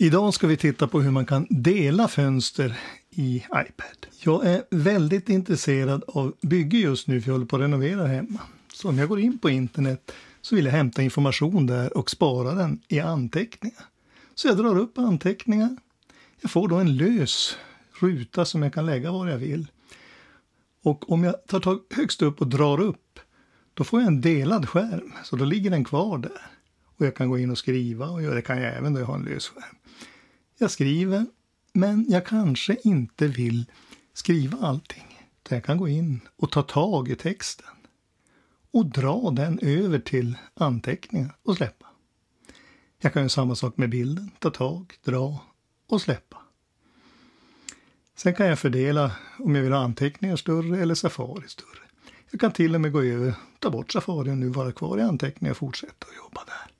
Idag ska vi titta på hur man kan dela fönster i iPad. Jag är väldigt intresserad av bygge just nu för jag håller på att renovera hemma. Så om jag går in på internet så vill jag hämta information där och spara den i anteckningar. Så jag drar upp anteckningar. Jag får då en lös ruta som jag kan lägga var jag vill. Och om jag tar tag högst upp och drar upp, då får jag en delad skärm, så då ligger den kvar där. Och jag kan gå in och skriva och det kan jag även då jag har en lös skärm. Jag skriver, men jag kanske inte vill skriva allting. Så jag kan gå in och ta tag i texten och dra den över till anteckningar och släppa. Jag kan göra samma sak med bilden, ta tag, dra och släppa. Sen kan jag fördela om jag vill ha anteckningar större eller Safari större. Jag kan till och med gå över, ta bort Safari och nu vara kvar i anteckningar och fortsätta att jobba där.